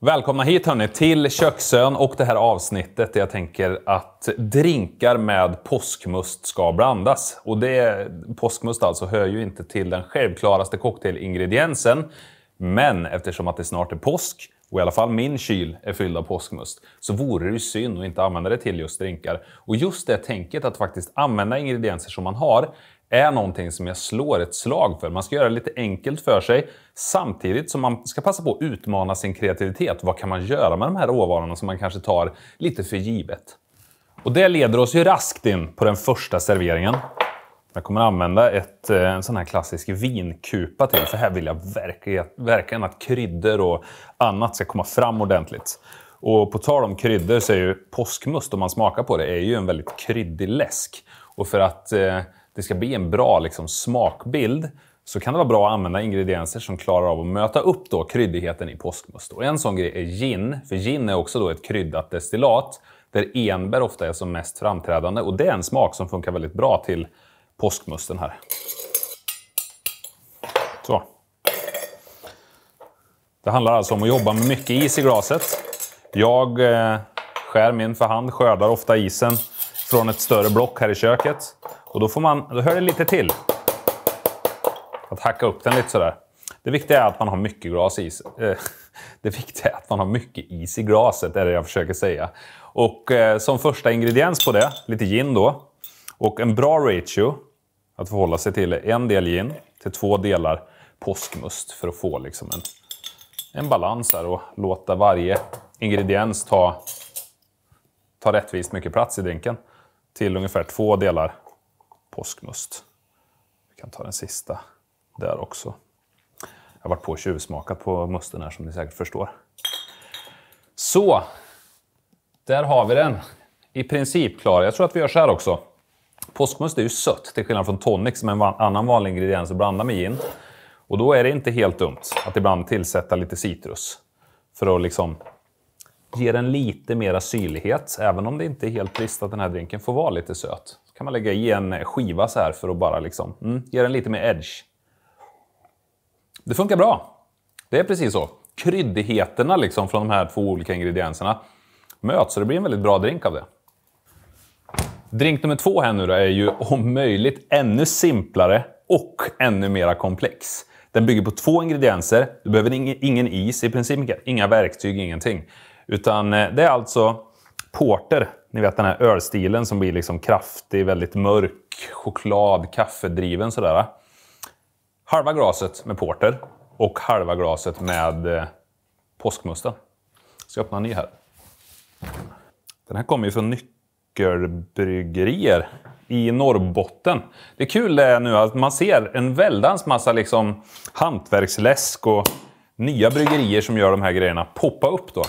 Välkomna hit hörni, till Köksön och det här avsnittet där jag tänker att drinkar med påskmust ska blandas. Och det, påskmust alltså hör ju inte till den självklaraste cocktailingrediensen. Men eftersom att det snart är påsk och i alla fall min kyl är fylld av påskmust, så vore det ju synd att inte använda det till just drinkar. Och just det tänket att faktiskt använda ingredienser som man har är någonting som jag slår ett slag för. Man ska göra det lite enkelt för sig samtidigt som man ska passa på att utmana sin kreativitet. Vad kan man göra med de här råvarorna som man kanske tar lite för givet? Och det leder oss ju raskt in på den första serveringen. Jag kommer använda ett, eh, en sån här klassisk vinkupa till, för här vill jag verkligen, verkligen att kryddor och annat ska komma fram ordentligt. Och på tal om kryddor så är ju påskmust, om man smakar på det, är ju en väldigt kryddig läsk. Och för att eh, det ska bli en bra liksom, smakbild så kan det vara bra att använda ingredienser som klarar av att möta upp då kryddigheten i påskmust. Och en sån grej är gin, för gin är också då ett kryddat destillat där enbär ofta är som mest framträdande och det är en smak som funkar väldigt bra till påskmusten här. Så. Det handlar alltså om att jobba med mycket is i glaset. Jag eh, skär min för hand, skördar ofta isen från ett större block här i köket. Och då, får man, då hör det lite till. Att hacka upp den lite sådär. Det viktiga är att man har mycket glas i eh, Det viktiga är att man har mycket is i glaset, är det jag försöker säga. Och eh, som första ingrediens på det, lite gin då. Och en bra ratio att förhålla sig till är en del gin till två delar påskmust för att få liksom en, en balans där och låta varje ingrediens ta, ta rättvist mycket plats i drinken. Till ungefär två delar påskmust. Vi kan ta den sista där också. Jag har varit på och tjuvsmakat på musten här som ni säkert förstår. Så, där har vi den. I princip klar. Jag tror att vi gör så här också. Påskmust är ju sött, till skillnad från tonic som är en annan vanlig ingrediens att blanda med gin. Och då är det inte helt dumt att ibland tillsätta lite citrus för att liksom ge den lite mera syrlighet, även om det inte är helt trist att den här drinken får vara lite söt kan man lägga i en skiva så här för att bara liksom, mm, ge den lite mer edge. Det funkar bra. Det är precis så. Kryddigheterna liksom från de här två olika ingredienserna möts så det blir en väldigt bra drink av det. Drink nummer två här nu då är ju om möjligt ännu simplare och ännu mera komplex. Den bygger på två ingredienser. Du behöver ingen is, i princip inga verktyg, ingenting. Utan eh, det är alltså porter. Ni vet den här ölstilen som blir liksom kraftig, väldigt mörk, choklad, kaffedriven sådär. Halva glaset med porter och halva glaset med eh, påskmusten. Ska öppna en ny här. Den här kommer ju från Nyckelbryggerier i Norrbotten. Det är kul det eh, nu att man ser en väldans massa liksom hantverksläsk och nya bryggerier som gör de här grejerna poppa upp då.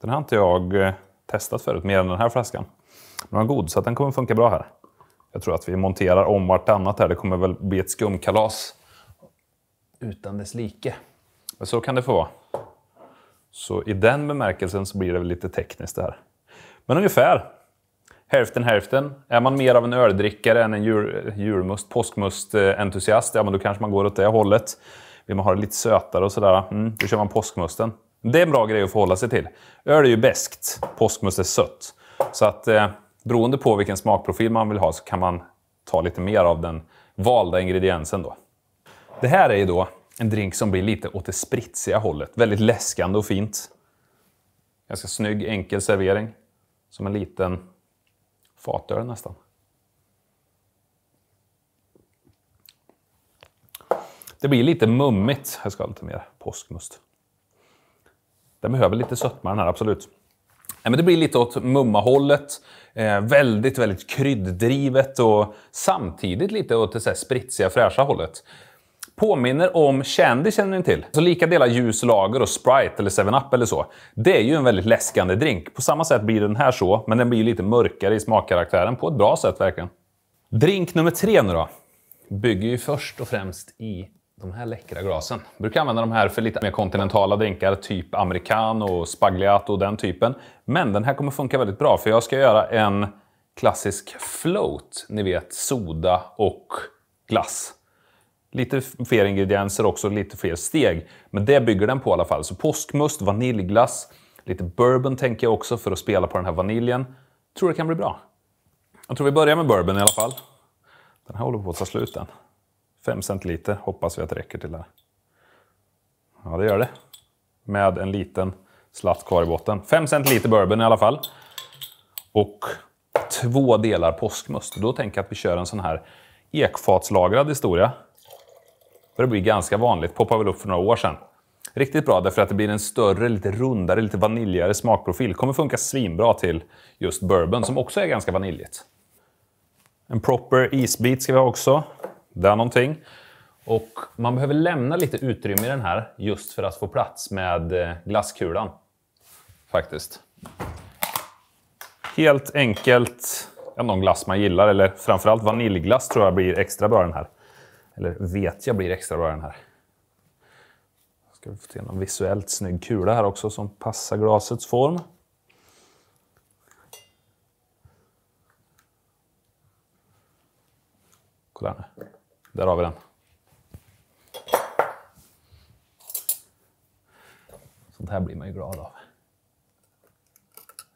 Den har inte jag eh, testat förut, mer än den här flaskan. Men den var god, så den kommer funka bra här. Jag tror att vi monterar om vartannat här. Det kommer väl bli ett skumkalas utan dess like. Men så kan det få vara. Så i den bemärkelsen så blir det väl lite tekniskt det här. Men ungefär hälften hälften. Är man mer av en öldrickare än en jul, julmust, påskmustentusiast, ja men då kanske man går åt det hållet. Vill man ha det lite sötare och sådär, mm, då kör man påskmusten. Det är en bra grej att förhålla sig till. Öl är ju bäst, påskmust är sött. Så att eh, beroende på vilken smakprofil man vill ha så kan man ta lite mer av den valda ingrediensen då. Det här är ju då en drink som blir lite åt det spritsiga hållet. Väldigt läskande och fint. Ganska snygg, enkel servering. Som en liten fatöl nästan. Det blir lite mummigt. Jag ska ha lite mer påskmust. Den behöver lite sötma den här, absolut. Nej, men det blir lite åt mummahållet. Eh, väldigt, väldigt krydddrivet och samtidigt lite åt det så här spritsiga, fräscha hållet. Påminner om Shandy, känner ni till? Så lika delar ljus lager och Sprite eller 7-Up eller så. Det är ju en väldigt läskande drink. På samma sätt blir den här så, men den blir lite mörkare i smakkaraktären på ett bra sätt verkligen. Drink nummer tre nu då. Bygger ju först och främst i de här läckra glasen. Jag brukar använda de här för lite mer kontinentala drinkar, typ americano, spagliato och den typen. Men den här kommer funka väldigt bra för jag ska göra en klassisk float. Ni vet, soda och glass. Lite fler ingredienser också, lite fler steg. Men det bygger den på i alla fall. Så påskmust, vaniljglass, lite bourbon tänker jag också för att spela på den här vaniljen. tror det kan bli bra. Jag tror vi börjar med bourbon i alla fall. Den här håller på att ta slut än. 5 centiliter hoppas vi att det räcker till det Ja, det gör det. Med en liten slatt kvar i botten. 5 centiliter bourbon i alla fall. Och två delar påskmust. Då tänker jag att vi kör en sån här ekfatslagrad historia. Det blir ganska vanligt, poppar väl upp för några år sedan. Riktigt bra därför att det blir en större, lite rundare, lite vaniljigare smakprofil. Kommer funka svinbra till just bourbon som också är ganska vaniljigt. En proper isbit ska vi ha också där någonting. Och man behöver lämna lite utrymme i den här just för att få plats med eh, glasskulan. Faktiskt. Helt enkelt ja, någon glass man gillar, eller framförallt vaniljglass tror jag blir extra bra den här. Eller vet jag blir extra bra den här. Ska vi få till någon visuellt snygg kula här också som passar glasets form. Kolla här nu. Där har vi den. Sånt här blir man ju glad av.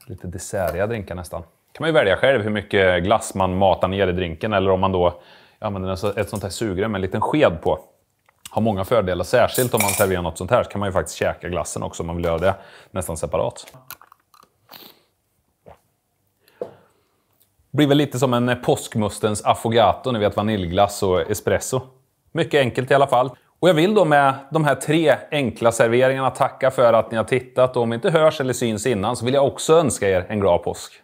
Lite dessertiga drinkar nästan. kan man ju välja själv hur mycket glass man matar ner i drinken eller om man då använder ett sånt här sugrör med en liten sked på. Har många fördelar, särskilt om man serverar något sånt här så kan man ju faktiskt käka glassen också om man vill göra det nästan separat. Blir väl lite som en eh, påskmustens affogato, ni vet vaniljglass och espresso. Mycket enkelt i alla fall. Och jag vill då med de här tre enkla serveringarna tacka för att ni har tittat och om vi inte hörs eller syns innan så vill jag också önska er en glad påsk.